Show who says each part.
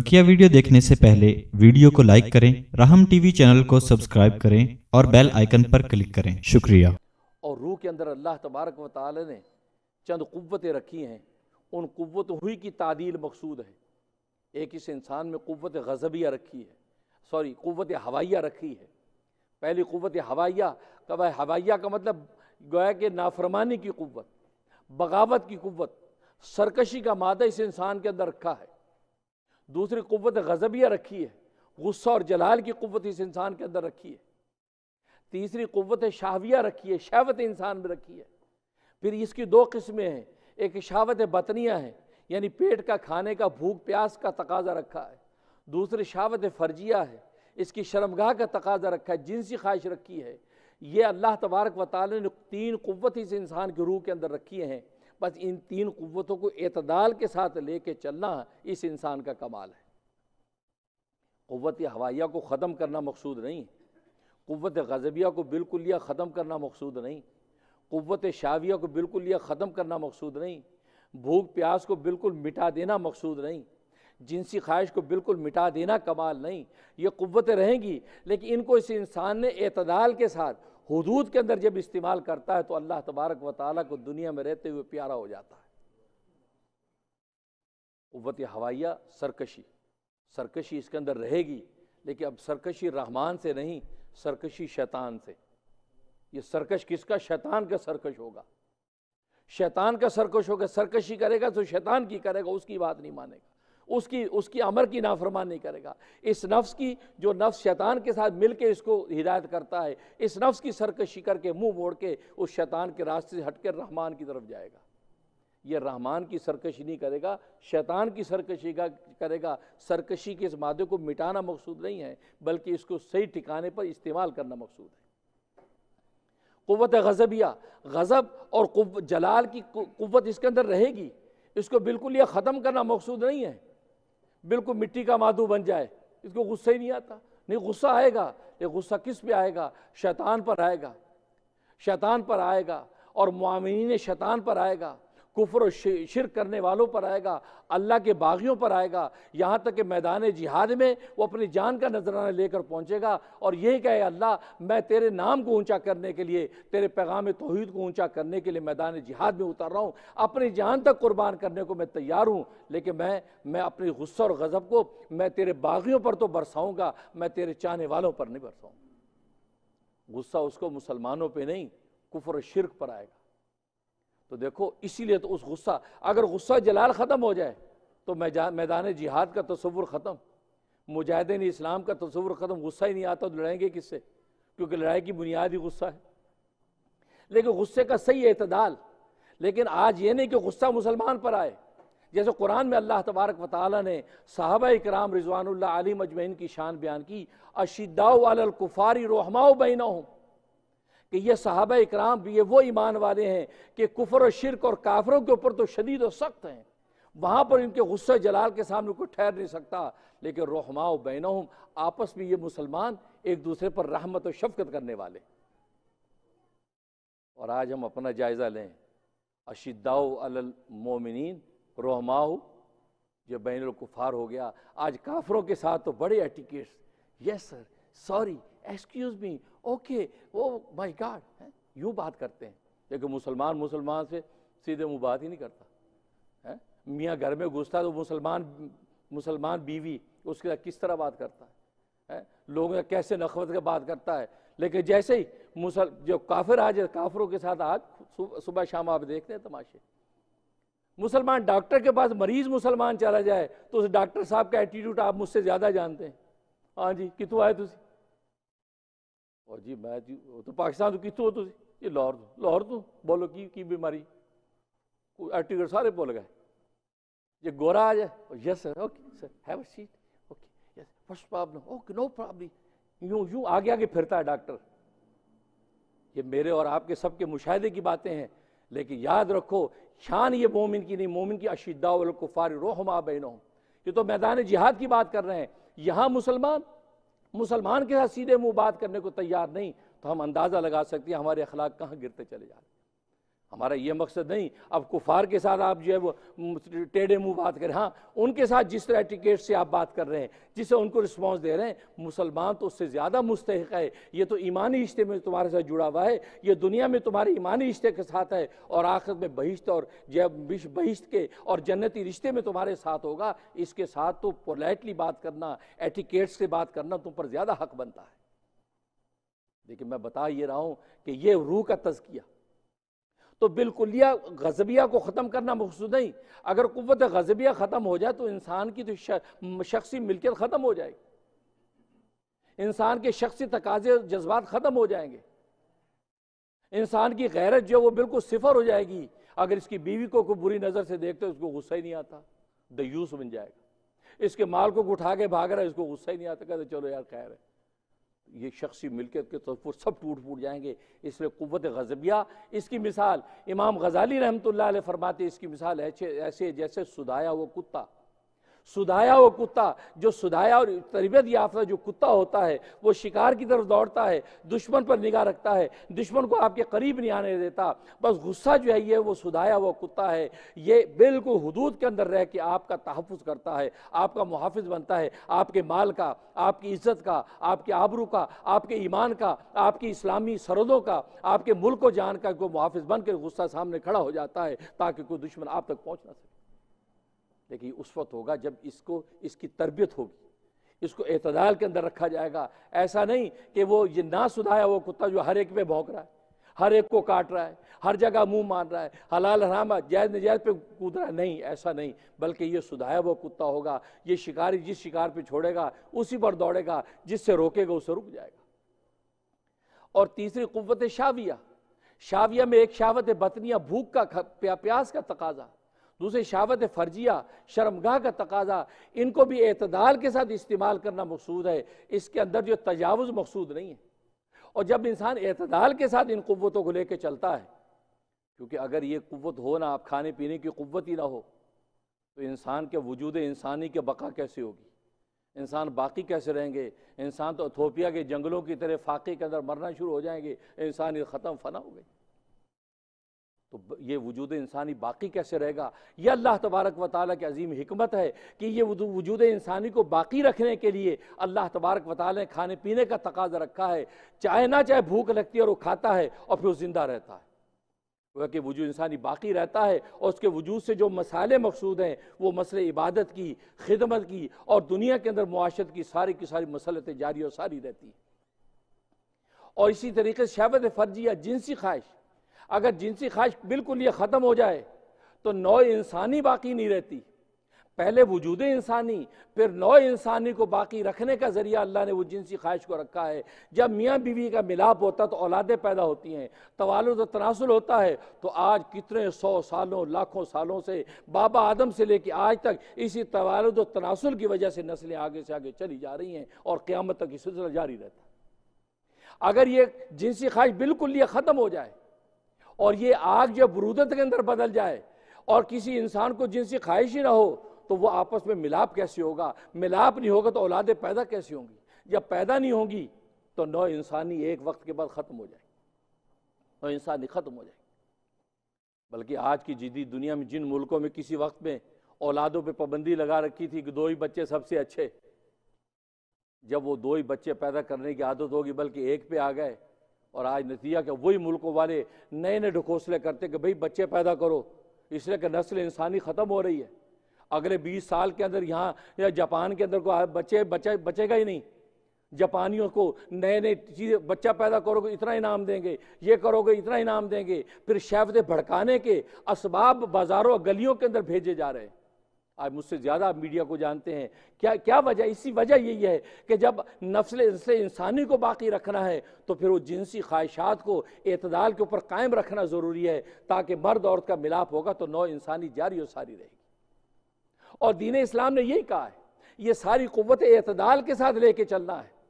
Speaker 1: बकिया वीडियो देखने से पहले वीडियो को लाइक करें राहम टीवी चैनल को सब्सक्राइब करें और बेल आइकन पर क्लिक करें शुक्रिया और रूह के अंदर अल्लाह तबारक वाले ने चंद कुतें रखी हैं उन कुत हुई की तादील मकसूद है एक इस इंसान में कुत गजबिया रखी है सॉरी कुत हवाइया रखी है पहली कुत हवाइया कब हवाइया का मतलब गोया के नाफरमानी की कुत बगावत की कुत सरकशी का मादा इस इंसान के अंदर रखा है दूसरी कुत गजबिया रखी है गुस्सा और जलाल की कुत इस इंसान के अंदर रखी है तीसरी कुत शाहविया रखी है शावत इंसान में रखी है फिर इसकी दो किस्में हैं एक शावत बतनिया है यानी पेट का खाने का भूख प्यास का तकाजा रखा है दूसरी शावत फर्जिया है इसकी शर्मगाह का तकाजा रखा है जिनसी ख्वाहिश रखी है ये अल्लाह तबारक वाली ने तीन कुत इस इंसान के रूह के अंदर रखी हैं बस इन तीन कुतों को अतदाल के साथ लेके चलना इस इंसान का कमाल है कुत हवाइया को ख़त्म करना मकसूद नहीं कुत गजबिया को बिल्कुल यह ख़त्म करना मकसूद नहीं कुत शाविया को बिल्कुल यह ख़त्म करना मकसूद नहीं भूख प्यास को बिल्कुल मिटा देना मकसूद नहीं जिनसी ख्वाहिश को बिल्कुल मिटा देना कमाल नहीं ये क़वतें रहेंगी लेकिन इनको इस इंसान ने अतदाल के साथ हदूद के अंदर जब इस्तेमाल करता है तो अल्लाह तबारक व ताली को दुनिया में रहते हुए प्यारा हो जाता है उवत हवाइया सरकशी सरकशी इसके अंदर रहेगी लेकिन अब सरकशी रहमान से नहीं सरकशी शैतान से ये सरकश किसका शैतान का सरकश होगा शैतान का सरकश होगा सरकशी करेगा तो शैतान की करेगा उसकी बात नहीं मानेगा उसकी उसकी अमर की नाफरमान नहीं करेगा इस नफ्स की जो नफ्स शैतान के साथ मिलके इसको हिदायत करता है इस नफ्स की सरकशी करके मुंह मोड़ के उस शैतान के रास्ते से हटकर रहमान की तरफ जाएगा यह रहमान की सरकशी नहीं करेगा शैतान की सरकशी का करेगा सरकशी के इस मादे को मिटाना मकसूद नहीं है बल्कि इसको सही ठिकाने पर इस्तेमाल करना मकसूद है क़वत गज़बिया गज़ब और जलाल की क़वत इसके अंदर रहेगी इसको बिल्कुल यह ख़त्म करना मकसूद नहीं है बिल्कुल मिट्टी का माधु बन जाए इसको गुस्सा ही नहीं आता नहीं गुस्सा आएगा ये गुस्सा किस पे आएगा शैतान पर आएगा शैतान पर आएगा और मामिन शैतान पर आएगा कुफर शिर करने वालों पर आएगा अल्लाह के बागियों पर आएगा यहाँ तक कि मैदान जिहाद में वो अपनी जान का नजराना लेकर पहुँचेगा और यही कहे अल्लाह मैं तेरे नाम को ऊँचा करने के लिए तेरे पैगाम तोहद को ऊँचा करने के लिए मैदान जिहाद में उतर रहा हूँ अपनी जान तक कुर्बान करने को मैं तैयार हूँ लेकिन मैं मैं अपने गुस्सा और गज़ब को मैं तेरे बागियों पर तो बरसाऊँगा मैं तेरे चाहने वालों पर नहीं बरसाऊँगा गुस्सा उसको मुसलमानों पर नहीं कुफर शिरक पर आएगा तो देखो इसीलिए तो उस गुस्सा अगर गुस्सा जलाल ख़त्म हो जाए तो मैदान जिहाद का तस्वुर ख़त्म मुजाहिदीन इस्लाम का तस्वुर ख़त्म गुस्सा ही नहीं आता तो लड़ेंगे किससे क्योंकि लड़ाई की बुनियाद ही गुस्सा है लेकिन गुस्से का सही अतदाल लेकिन आज ये नहीं कि गुस्सा मुसलमान पर आए जैसे कुरान में अल्लाह तबारक वाली ने साहबा इक्राम रिजवान अली मजमैन की शान बयान की अशिदाउलकुफ़ारी रोहमाओ बैना हूँ कि ये साहब इकराम ये वो ईमान वाले हैं कि कुफर और शिरक और काफरों के ऊपर तो शदीद और सख्त हैं वहाँ पर इनके गुस्से जलाल के सामने कोई ठहर नहीं सकता लेकिन रोहमा बैन आपस में ये मुसलमान एक दूसरे पर रहमत और शफकत करने वाले और आज हम अपना जायज़ा लें अशिदाउल मोमिन रहमाऊ जो बैन कुफ़ार हो गया आज काफरों के साथ तो बड़े etiquettes yes sir sorry excuse me okay वो माई है यूँ बात करते हैं लेकिन मुसलमान मुसलमान से सीधे मुँह बात ही नहीं करता है मियाँ घर में घुसता तो मुसलमान मुसलमान बीवी उसके साथ किस तरह बात करता है, है? लोगों कैसे नखवत के बात करता है लेकिन जैसे ही मुसल जो काफिर आज काफिरों के साथ आज सुबह शाम आप देखते हैं तमाशे मुसलमान डॉक्टर के पास मरीज मुसलमान चला जाए तो उस डॉक्टर साहब का एटीट्यूड आप मुझसे ज़्यादा जानते हैं हाँ जी कितु आए तुझे ਔਰ ਜੀ ਮੈਂ ਜੀ ਉਹ ਤਾਂ ਪਾਕਿਸਤਾਨ ਤੋਂ ਕਿੱਥੋਂ ਹੋ ਤੁਸੀਂ ਇਹ ਲਾਹੌਰ ਤੋਂ ਲਾਹੌਰ ਤੋਂ ਬੋਲੋ ਕੀ ਕੀ ਬਿਮਾਰੀ ਕੋਈ ਆਰਟੀਕਲ ਸਾਰੇ ਭੁੱਲ ਗਏ ਜੇ ਗੋਰਾ ਆ yes sir okay sir have a seat okay yes first okay no problem यूं यूं आगे आगे फिरता है डॉक्टर ये मेरे और आपके सबके मुशाहदे की बातें हैं लेकिन याद रखो शान ये मोमिन की नहीं मोमिन की अशिदा कुफार रोहमा बेनो ये तो मैदान जिहाद की बात कर रहे हैं यहां मुसलमान मुसलमान के साथ सीधे मुंह बात करने को तैयार नहीं तो हम अंदाज़ा लगा सकते हैं हमारे अखलाक कहाँ गिरते चले जा रहे हमारा ये मकसद नहीं अब कुफार के साथ आप जो है वो टेढ़े मुंह बात करें हाँ उनके साथ जिस तरह टिकेट से आप बात कर रहे हैं जिसे उनको रिस्पॉन्स दे रहे हैं मुसलमान तो उससे ज़्यादा मुस्तक है ये तो ईमानी रिश्ते में तुम्हारे साथ जुड़ा हुआ है ये दुनिया में तुम्हारे ईमानी रिश्ते के साथ है और आखिर में बहिश्त और जब बहिश्त के और जन्नती रिश्ते में तुम्हारे साथ होगा इसके साथ तो पोलाइटली बात करना एटिकेट से बात करना तुम पर ज़्यादा हक बनता है लेकिन मैं बता ये रहा हूँ कि ये रूह का तजकिया तो या गजबिया को ख़त्म करना मकसूद नहीं अगर कुत गजबिया ख़त्म हो जाए तो इंसान की तो शख्सी मिलकियत ख़त्म हो जाएगी इंसान के शख्सी तकाजे जज्बात ख़त्म हो जाएंगे इंसान की गैरत जो है वो बिल्कुल सिफर हो जाएगी अगर इसकी बीवी को कोई बुरी नज़र से देखते उसको गुस्सा ही नहीं आता दयूस बन जाएगा इसके माल को उठा के भाग रहा है इसको गुस्सा ही नहीं आता कहते चलो यार खैर है ये शख्सी मिलकियत के तस्वुर सब टूट फूट जाएंगे इसलिए कुत गजबिया इसकी मिसाल इमाम गजाली रहमत ला फरमाते इसकी मिसाल ऐसे ऐसे जैसे सुधाया हुआ कुत्ता सुधाया वो कुत्ता जो सुधाया और तरबियत याफ्ता जो कुत्ता होता है वो शिकार की तरफ दौड़ता है दुश्मन पर निगाह रखता है दुश्मन को आपके करीब नहीं आने देता बस गुस्सा जो है ये वो सुधाया हुआ कुत्ता है ये बिल्कुल हदूद के अंदर रह के आपका तहफ़ करता है आपका मुहाफ़ बनता है आपके माल का आपकी इज्जत का आपके आबरू का आपके ईमान का आपकी इस्लामी सरहदों का आपके मुल्क जान का वो मुहाफ़ कर गुस्सा सामने खड़ा हो जाता है ताकि कोई दुश्मन आप तक पहुँच ना सके लेकिन उस वक्त होगा जब इसको इसकी तरबियत होगी इसको एतदाल के अंदर रखा जाएगा ऐसा नहीं कि वो ये ना सुधाया वो कुत्ता जो हर एक पे भोंक रहा है हर एक को काट रहा है हर जगह मुंह मार रहा है हलाल हराम जायज नजायज पे कूद रहा है नहीं ऐसा नहीं बल्कि ये सुधाया वो कुत्ता होगा ये शिकारी जिस शिकार पे छोड़ेगा उसी पर दौड़ेगा जिससे रोकेगा उसे रुक जाएगा और तीसरी कुत शाविया शाविया में एक शावत है बतनिया भूख का प्यास का तकाजा दूसरे शावत फर्जिया शर्मगा का तकाजा इनको भी अतदाल के साथ इस्तेमाल करना मकसूद है इसके अंदर जो तजावज़ मकसूद नहीं है और जब इंसान अतदाल के साथ इन क़वतों को लेकर चलता है क्योंकि अगर ये क़वत हो ना आप खाने पीने की क़वत ही ना हो तो इंसान के वजूद इंसानी के बका कैसे होगी इंसान बाकी कैसे रहेंगे इंसान तो अथोपिया के जंगलों की तरह फाके के अंदर मरना शुरू हो जाएंगे ये ख़त्म फना हो गई तो ये वजूद इंसानी बाकी कैसे रहेगा यह अल्लाह तबारक व ताली की अजीम हमत है कि ये वजूद इंसानी को बाकी रखने के लिए अल्लाह तबारक व ताली ने खाने पीने का तकाजा रखा है चाहे ना चाहे भूख लगती है और वो खाता है और फिर वो ज़िंदा रहता है क्योंकि कि वजूद इंसानी बाकी रहता है और उसके वजूद से जो मसाले मकसूद हैं वो मसले इबादत की खिदमत की और दुनिया के अंदर मुआशत की सारी की सारी मसलतें जारी और सारी रहती हैं और इसी तरीके से शहबत फर्जी या जिनसी ख्वाहिश अगर जिनसी ख्वाहिश बिल्कुल ये ख़त्म हो जाए तो नौ इंसानी बाकी नहीं रहती पहले वजूद इंसानी फिर नौ इंसानी को बाकी रखने का ज़रिया अल्लाह ने वो जिनसी ख्वाहिश को रखा है जब मियाँ बीवी का मिलाप होता तो औलादें पैदा होती हैं तवाल तो तनासुल होता है तो आज कितने सौ सालों लाखों सालों से बाबा आदम से लेकर आज तक इसी तवाल तो तनासुल की वजह से नस्लें आगे से आगे चली जा रही हैं और क़्यामत तक ये सिलसिला जारी रहता अगर ये जिनसी ख्वाहिश बिल्कुल ये ख़त्म हो जाए और ये आग जब रूदत के अंदर बदल जाए और किसी इंसान को जिनसी ख्वाहिश ही ना हो तो वो आपस में मिलाप कैसे होगा मिलाप नहीं होगा तो औलादें पैदा कैसे होंगी जब पैदा नहीं होंगी तो नौ इंसानी एक वक्त के बाद ख़त्म हो जाएगी नौ इंसानी ख़त्म हो जाएगी बल्कि आज की जिदी दुनिया में जिन मुल्कों में किसी वक्त में औलादों पर पाबंदी लगा रखी थी कि दो ही बच्चे सबसे अच्छे जब वो दो ही बच्चे पैदा करने की आदत होगी बल्कि एक पे आ गए और आज नतीजा के वही मुल्कों वाले नए नए ढकोसले करते कि भाई बच्चे पैदा करो इसलिए कि नस्ल इंसानी ख़त्म हो रही है अगले 20 साल के अंदर यहाँ या जापान के अंदर को बच्चे बचे बचेगा ही नहीं जापानियों को नए नए चीज़ें बच्चा पैदा करोगे इतना इनाम देंगे ये करोगे इतना इनाम देंगे फिर शैफ भड़काने के इसबाब बाज़ारों गलियों के अंदर भेजे जा रहे हैं आप मुझसे ज़्यादा मीडिया को जानते हैं क्या क्या वजह इसी वजह यही है कि जब नफ्स नस्ल इंसानी को बाकी रखना है तो फिर वो जिनसी ख्वाहिशात को अतदाल के ऊपर कायम रखना ज़रूरी है ताकि मर्द औरत का मिलाप होगा तो नौ इंसानी जारी और सारी रहेगी और दीन इस्लाम ने यही कहा है ये सारी कुत अतदाल के साथ लेके चलना है